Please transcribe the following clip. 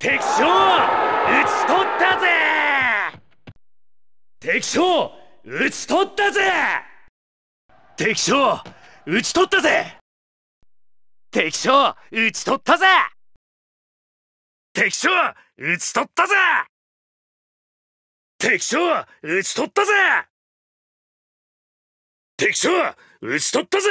敵将討ち取ったぜ敵将討ち取ったぜ敵将討ち取ったぜ敵将討ち取ったぜ敵将討ち取ったぜ敵将討ち取ったぜ敵将討ち取ったぜ